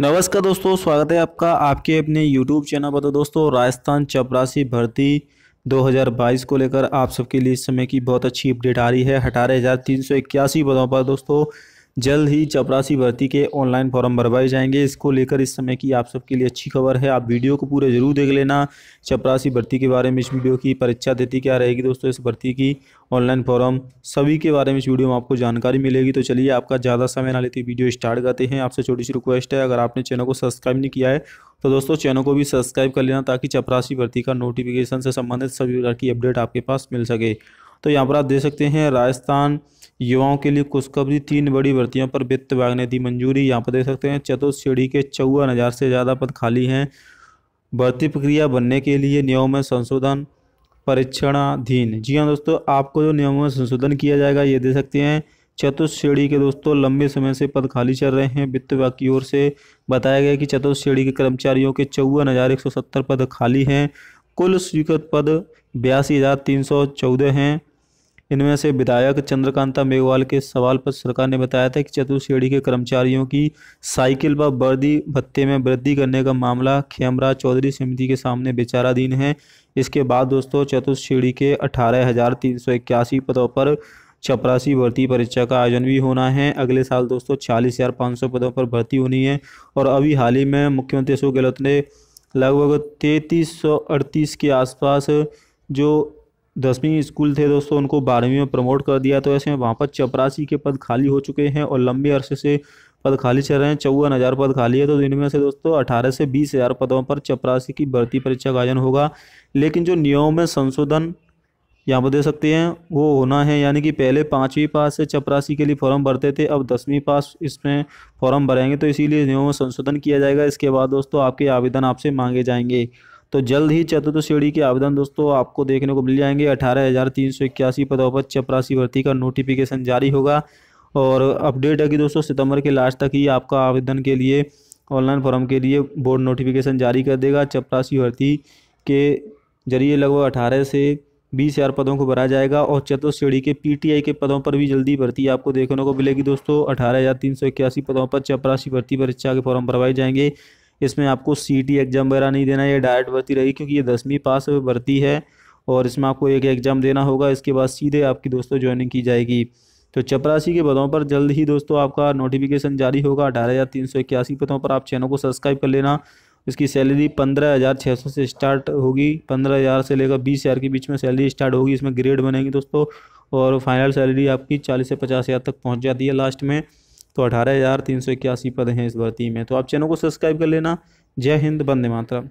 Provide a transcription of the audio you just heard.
नमस्कार दोस्तों स्वागत है आपका आपके अपने यूट्यूब चैनल पर तो दोस्तों राजस्थान चपरासी भर्ती 2022 को लेकर आप सबके लिए इस समय की बहुत अच्छी अपडेट आ रही है अठारह हज़ार तीन सौ इक्यासी पदों पर दोस्तों जल्द ही चपरासी भर्ती के ऑनलाइन फॉर्म भरवाए जाएंगे इसको लेकर इस समय की आप सबके लिए अच्छी खबर है आप वीडियो को पूरे ज़रूर देख लेना चपरासी भर्ती के बारे में इस वीडियो की परीक्षा देती क्या रहेगी दोस्तों इस भर्ती की ऑनलाइन फॉर्म सभी के बारे में इस वीडियो में आपको जानकारी मिलेगी तो चलिए आपका ज़्यादा समय ना लेते वीडियो स्टार्ट करते हैं आपसे छोटी सी रिक्वेस्ट है अगर आपने चैनल को सब्सक्राइब नहीं किया है तो दोस्तों चैनल को भी सब्सक्राइब कर लेना ताकि चपरासी भर्ती का नोटिफिकेशन से संबंधित सभी प्रकार की अपडेट आपके पास मिल सके तो यहाँ पर आप देख सकते हैं राजस्थान युवाओं के लिए खुशखबरी तीन बड़ी भर्तियों पर वित्त विभाग ने दी मंजूरी यहाँ पर देख सकते हैं चतुर्थ के चौवन हज़ार से ज़्यादा पद खाली हैं भर्ती प्रक्रिया बनने के लिए नियमों में संशोधन परीक्षणाधीन जी हाँ दोस्तों आपको जो नियमों में संशोधन किया जाएगा ये दे सकते हैं चतुर्थ श्रेणी के दोस्तों लंबे समय से पद खाली चल रहे हैं वित्त विभाग की ओर से बताया गया कि चतुर्थ श्रेणी के कर्मचारियों के चौवन हज़ार एक सौ सत्तर पद खाली हैं कुल स्वीकृत पद बयासी हज़ार तीन सौ चौदह हैं इनमें से विधायक चंद्रकांता मेघवाल के सवाल पर सरकार ने बताया था कि चतुर्थी के कर्मचारियों की साइकिल व वर्दी भत्ते में वृद्धि करने का मामला खेमराज चौधरी समिति के सामने विचाराधीन है इसके बाद दोस्तों चतुर्थी के अठारह पदों पर चपरासी भर्ती परीक्षा का आयोजन भी होना है अगले साल दोस्तों छियालीस हज़ार पाँच सौ पदों पर भर्ती होनी है और अभी हाल ही में मुख्यमंत्री अशोक गहलोत ने लगभग तैंतीस सौ अड़तीस के आसपास जो दसवीं स्कूल थे दोस्तों उनको बारहवीं में प्रमोट कर दिया तो ऐसे में वहाँ पर चपरासी के पद खाली हो चुके हैं और लंबे अरसे से पद खाली चल रहे हैं चौवन हज़ार पद खाली है तो इनमें से दोस्तों अठारह से बीस हज़ार पदों पर चपरासी की भर्ती परीक्षा का आयोजन होगा लेकिन जो नियमों में संशोधन यहाँ पर दे सकते हैं वो होना है यानी कि पहले पाँचवीं पास से चपरासी के लिए फॉर्म भरते थे अब दसवीं पास इसमें फॉर्म भरेंगे तो इसीलिए नियमों में संशोधन किया जाएगा इसके बाद दोस्तों आपके आवेदन आपसे मांगे जाएंगे तो जल्द ही चतुर्थ श्रेणी के आवेदन दोस्तों आपको देखने को मिल जाएंगे अठारह हज़ार तीन सौ इक्यासी पदों पर चपरासी भर्ती का नोटिफिकेशन जारी होगा और अपडेट है कि दोस्तों सितंबर के लास्ट तक ही आपका आवेदन के लिए ऑनलाइन फॉर्म के लिए बोर्ड नोटिफिकेशन जारी कर देगा चपरासी भर्ती के जरिए लगभग अठारह से बीस हज़ार पदों को भरा जाएगा और चतुर्थ श्रेणी के पीटीआई के पदों पर भी जल्दी भर्ती आपको देखने को मिलेगी दोस्तों अठारह हज़ार तीन सौ इक्यासी पदों पर चपरासी भर्ती परीक्षा के फॉर्म भरवाए जाएंगे इसमें आपको सी टी एग्ज़ाम वगैरह नहीं देना ये डायरेक्ट भर्ती रहेगी क्योंकि ये दसवीं पास भर्ती है और इसमें आपको एक एग्ज़ाम देना होगा इसके बाद सीधे आपकी दोस्तों ज्वाइनिंग की जाएगी तो चपरासी के पदों पर जल्द ही दोस्तों आपका नोटिफिकेशन जारी होगा अठारह हज़ार तीन सौ इक्यासी पदों पर आप चैनल को सब्सक्राइब कर लेना इसकी सैलरी पंद्रह हज़ार छः सौ से स्टार्ट होगी पंद्रह हज़ार से लेकर बीस हज़ार के बीच में सैलरी स्टार्ट होगी इसमें ग्रेड बनेगी दोस्तों और फाइनल सैलरी आपकी चालीस से पचास हज़ार तक पहुँच जाती है लास्ट में तो अठारह हज़ार तीन सौ इक्यासी पद हैं इस भर्ती में तो आप चैनल को सब्सक्राइब कर लेना जय हिंद बंदे मातरम